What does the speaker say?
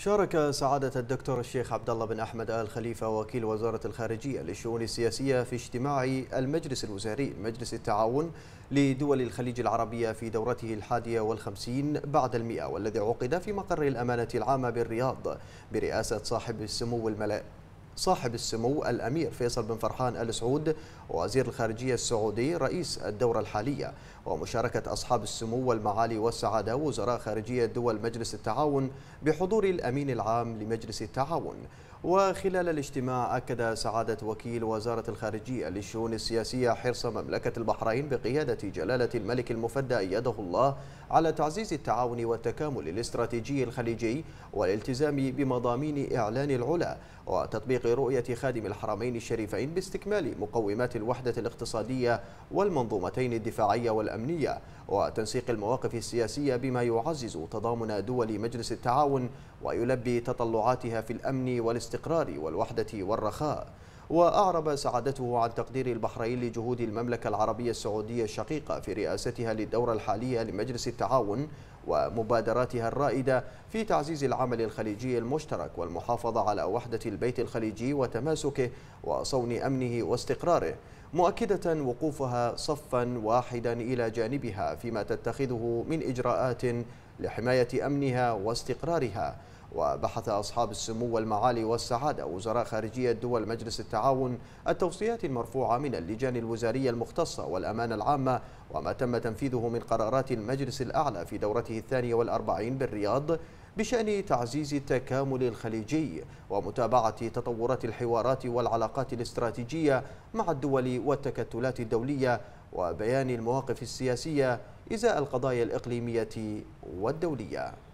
شارك سعادة الدكتور الشيخ عبد الله بن أحمد آل خليفة وكيل وزارة الخارجية للشؤون السياسية في اجتماع المجلس الوزاري مجلس التعاون لدول الخليج العربية في دورته الحادية والخمسين بعد المئة والذي عقد في مقر الأمانة العامة بالرياض برئاسة صاحب السمو الملائي صاحب السمو الأمير فيصل بن فرحان آل سعود وزير الخارجية السعودي رئيس الدورة الحالية ومشاركة أصحاب السمو والمعالي والسعادة وزراء خارجية دول مجلس التعاون بحضور الأمين العام لمجلس التعاون وخلال الاجتماع أكد سعادة وكيل وزارة الخارجية للشؤون السياسية حرص مملكة البحرين بقيادة جلالة الملك المفدى أيده الله على تعزيز التعاون والتكامل الاستراتيجي الخليجي والالتزام بمضامين إعلان العلا وتطبيق رؤية خادم الحرمين الشريفين باستكمال مقومات الوحدة الاقتصادية والمنظومتين الدفاعية والأمنية وتنسيق المواقف السياسية بما يعزز تضامن دول مجلس التعاون ويلبي تطلعاتها في الأمن والاستقرار والوحدة والرخاء وأعرب سعادته عن تقدير البحرين لجهود المملكة العربية السعودية الشقيقة في رئاستها للدورة الحالية لمجلس التعاون ومبادراتها الرائدة في تعزيز العمل الخليجي المشترك والمحافظة على وحدة البيت الخليجي وتماسكه وصون أمنه واستقراره مؤكدة وقوفها صفا واحدا إلى جانبها فيما تتخذه من إجراءات لحماية أمنها واستقرارها وبحث أصحاب السمو والمعالي والسعادة وزراء خارجية دول مجلس التعاون التوصيات المرفوعة من اللجان الوزارية المختصة والأمانة العامة وما تم تنفيذه من قرارات المجلس الأعلى في دورته الثانية والأربعين بالرياض بشأن تعزيز التكامل الخليجي ومتابعة تطورات الحوارات والعلاقات الاستراتيجية مع الدول والتكتلات الدولية وبيان المواقف السياسية إزاء القضايا الإقليمية والدولية